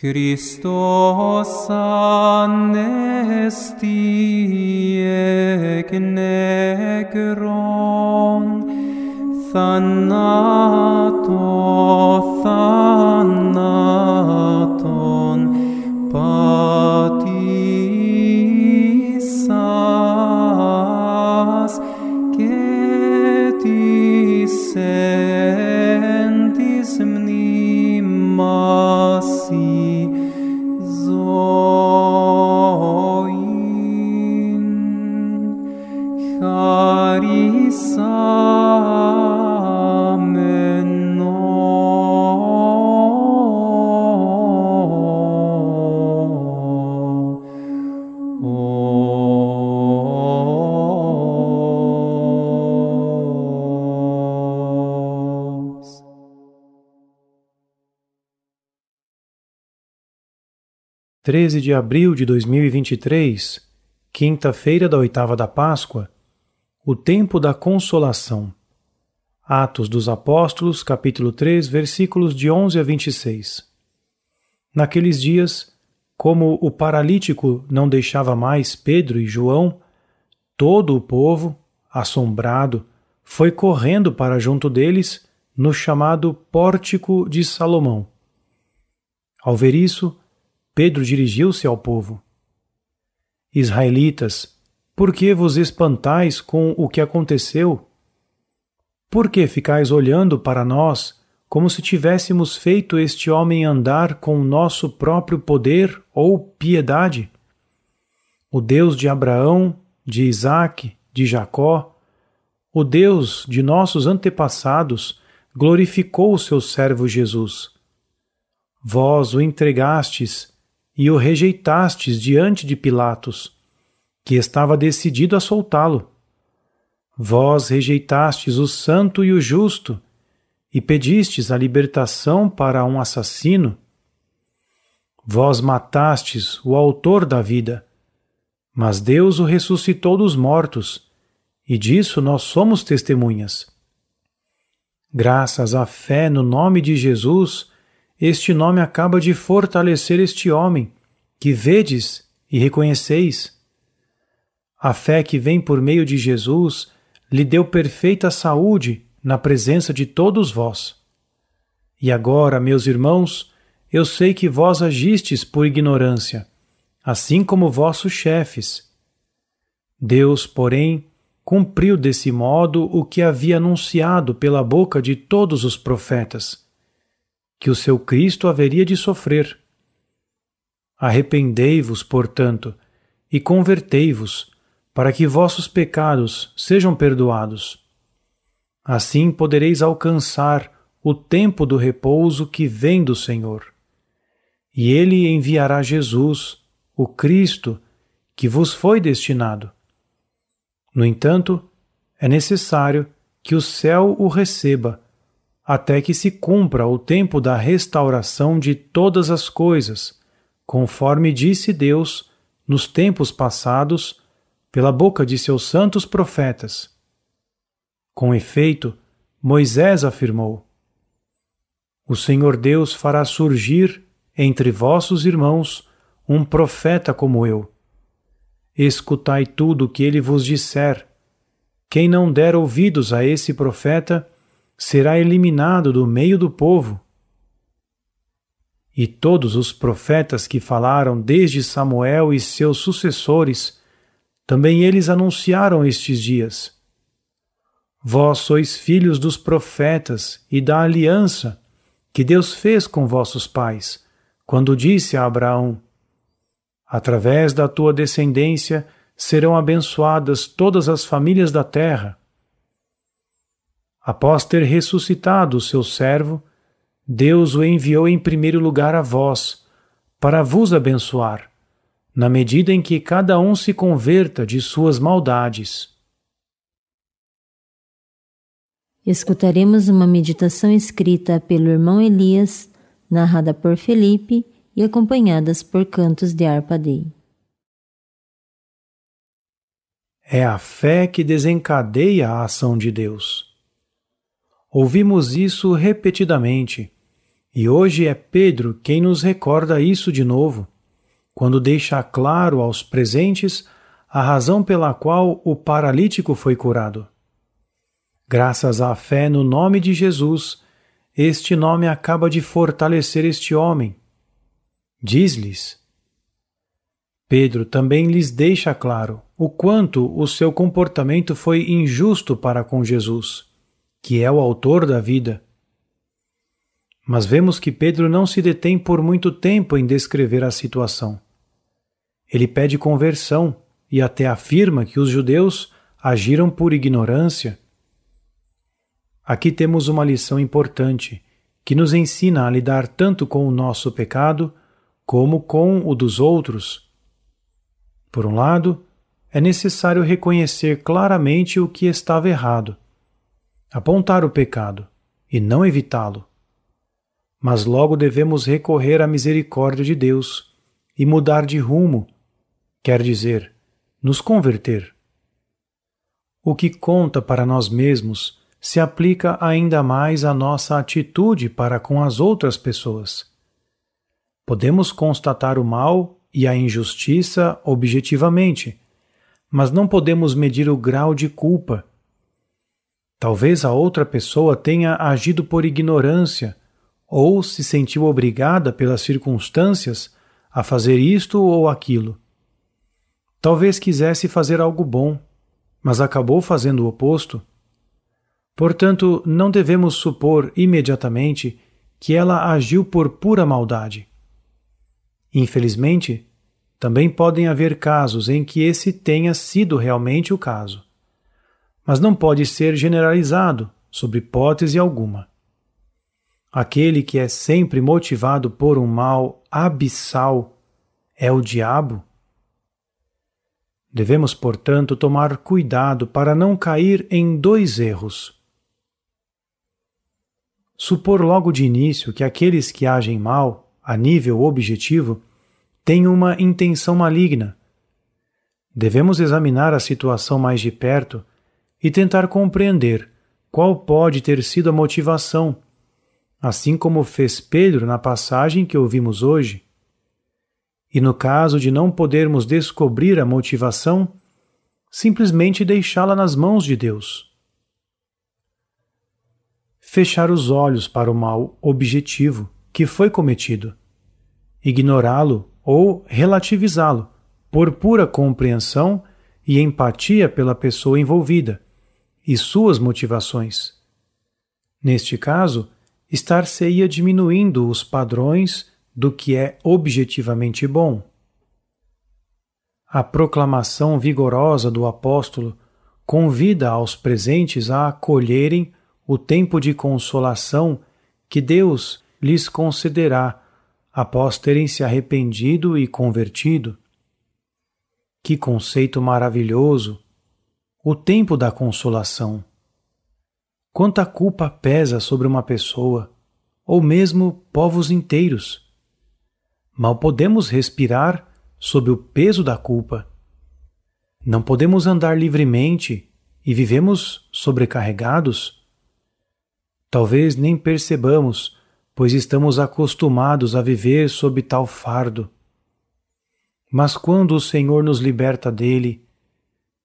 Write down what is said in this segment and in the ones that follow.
Christos anesti ec necron, thanato thanato, 13 de abril de 2023, quinta-feira da oitava da Páscoa, o tempo da consolação. Atos dos Apóstolos, capítulo 3, versículos de 11 a 26. Naqueles dias, como o paralítico não deixava mais Pedro e João, todo o povo, assombrado, foi correndo para junto deles no chamado Pórtico de Salomão. Ao ver isso, Pedro dirigiu-se ao povo: Israelitas, por que vos espantais com o que aconteceu? Por que ficais olhando para nós como se tivéssemos feito este homem andar com nosso próprio poder ou piedade? O Deus de Abraão, de Isaque, de Jacó, o Deus de nossos antepassados, glorificou o seu servo Jesus. Vós o entregastes e o rejeitastes diante de Pilatos, que estava decidido a soltá-lo. Vós rejeitastes o santo e o justo, e pedistes a libertação para um assassino. Vós matastes o autor da vida, mas Deus o ressuscitou dos mortos, e disso nós somos testemunhas. Graças à fé no nome de Jesus, este nome acaba de fortalecer este homem, que vedes e reconheceis. A fé que vem por meio de Jesus lhe deu perfeita saúde na presença de todos vós. E agora, meus irmãos, eu sei que vós agistes por ignorância, assim como vossos chefes. Deus, porém, cumpriu desse modo o que havia anunciado pela boca de todos os profetas que o seu Cristo haveria de sofrer. Arrependei-vos, portanto, e convertei-vos, para que vossos pecados sejam perdoados. Assim podereis alcançar o tempo do repouso que vem do Senhor. E ele enviará Jesus, o Cristo, que vos foi destinado. No entanto, é necessário que o céu o receba até que se cumpra o tempo da restauração de todas as coisas, conforme disse Deus nos tempos passados, pela boca de seus santos profetas. Com efeito, Moisés afirmou: O Senhor Deus fará surgir entre vossos irmãos um profeta como eu. Escutai tudo o que ele vos disser. Quem não der ouvidos a esse profeta, será eliminado do meio do povo. E todos os profetas que falaram desde Samuel e seus sucessores, também eles anunciaram estes dias. Vós sois filhos dos profetas e da aliança que Deus fez com vossos pais, quando disse a Abraão: Através da tua descendência serão abençoadas todas as famílias da terra. Após ter ressuscitado o seu servo, Deus o enviou em primeiro lugar a vós, para vos abençoar, na medida em que cada um se converta de suas maldades. Escutaremos uma meditação escrita pelo irmão Elias, narrada por Felipe e acompanhadas por cantos de Arpadei. É a fé que desencadeia a ação de Deus Ouvimos isso repetidamente. E hoje é Pedro quem nos recorda isso de novo, quando deixa claro aos presentes a razão pela qual o paralítico foi curado. Graças à fé no nome de Jesus, este nome acaba de fortalecer este homem. Diz-lhes. Pedro também lhes deixa claro o quanto o seu comportamento foi injusto para com Jesus que é o autor da vida. Mas vemos que Pedro não se detém por muito tempo em descrever a situação. Ele pede conversão e até afirma que os judeus agiram por ignorância. Aqui temos uma lição importante que nos ensina a lidar tanto com o nosso pecado como com o dos outros. Por um lado, é necessário reconhecer claramente o que estava errado apontar o pecado e não evitá-lo. Mas logo devemos recorrer à misericórdia de Deus e mudar de rumo, quer dizer, nos converter. O que conta para nós mesmos se aplica ainda mais à nossa atitude para com as outras pessoas. Podemos constatar o mal e a injustiça objetivamente, mas não podemos medir o grau de culpa Talvez a outra pessoa tenha agido por ignorância ou se sentiu obrigada pelas circunstâncias a fazer isto ou aquilo. Talvez quisesse fazer algo bom, mas acabou fazendo o oposto. Portanto, não devemos supor imediatamente que ela agiu por pura maldade. Infelizmente, também podem haver casos em que esse tenha sido realmente o caso mas não pode ser generalizado, sob hipótese alguma. Aquele que é sempre motivado por um mal abissal é o diabo? Devemos, portanto, tomar cuidado para não cair em dois erros. Supor logo de início que aqueles que agem mal, a nível objetivo, têm uma intenção maligna. Devemos examinar a situação mais de perto e tentar compreender qual pode ter sido a motivação, assim como fez Pedro na passagem que ouvimos hoje. E no caso de não podermos descobrir a motivação, simplesmente deixá-la nas mãos de Deus. Fechar os olhos para o mal objetivo que foi cometido, ignorá-lo ou relativizá-lo por pura compreensão e empatia pela pessoa envolvida e suas motivações. Neste caso, estar-se-ia diminuindo os padrões do que é objetivamente bom. A proclamação vigorosa do apóstolo convida aos presentes a acolherem o tempo de consolação que Deus lhes concederá após terem se arrependido e convertido. Que conceito maravilhoso! o tempo da consolação. Quanta culpa pesa sobre uma pessoa, ou mesmo povos inteiros. Mal podemos respirar sob o peso da culpa. Não podemos andar livremente e vivemos sobrecarregados. Talvez nem percebamos, pois estamos acostumados a viver sob tal fardo. Mas quando o Senhor nos liberta dele,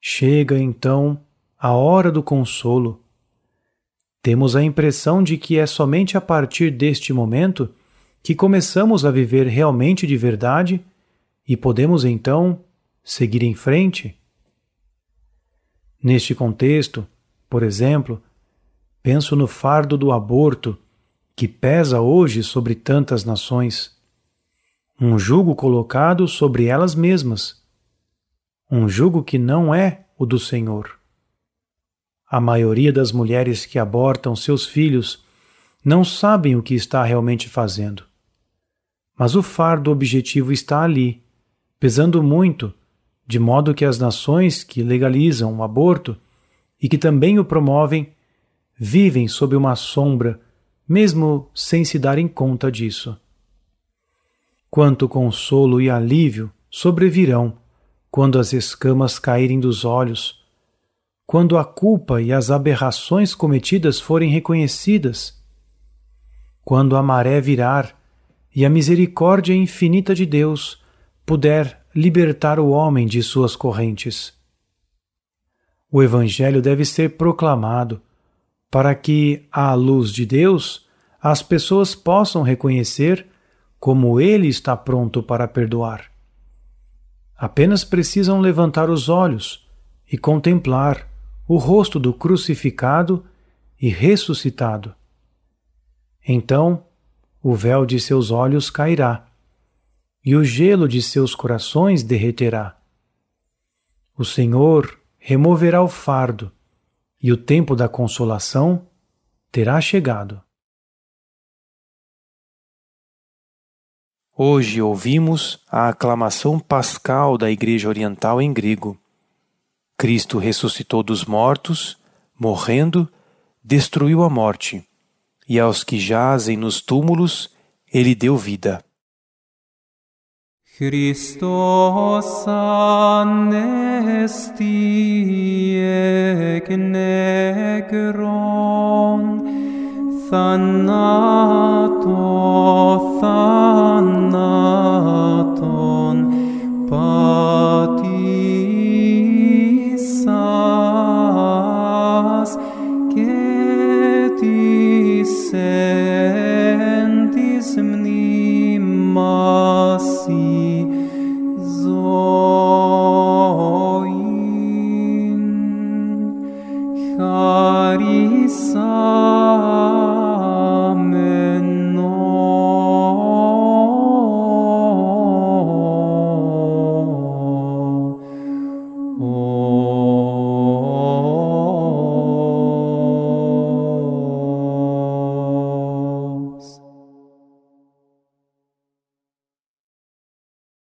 Chega então a hora do consolo. Temos a impressão de que é somente a partir deste momento que começamos a viver realmente de verdade e podemos então seguir em frente. Neste contexto, por exemplo, penso no fardo do aborto que pesa hoje sobre tantas nações. Um jugo colocado sobre elas mesmas um jugo que não é o do Senhor. A maioria das mulheres que abortam seus filhos não sabem o que está realmente fazendo. Mas o fardo objetivo está ali, pesando muito, de modo que as nações que legalizam o aborto e que também o promovem vivem sob uma sombra, mesmo sem se darem conta disso. Quanto consolo e alívio sobrevirão quando as escamas caírem dos olhos, quando a culpa e as aberrações cometidas forem reconhecidas, quando a maré virar e a misericórdia infinita de Deus puder libertar o homem de suas correntes. O Evangelho deve ser proclamado para que, à luz de Deus, as pessoas possam reconhecer como Ele está pronto para perdoar. Apenas precisam levantar os olhos e contemplar o rosto do crucificado e ressuscitado. Então, o véu de seus olhos cairá e o gelo de seus corações derreterá. O Senhor removerá o fardo e o tempo da consolação terá chegado. Hoje ouvimos a aclamação pascal da Igreja Oriental em grego. Cristo ressuscitou dos mortos, morrendo, destruiu a morte, e aos que jazem nos túmulos, ele deu vida. Χριστός ανέστη εκ νεκρών θανάτω, θανάτων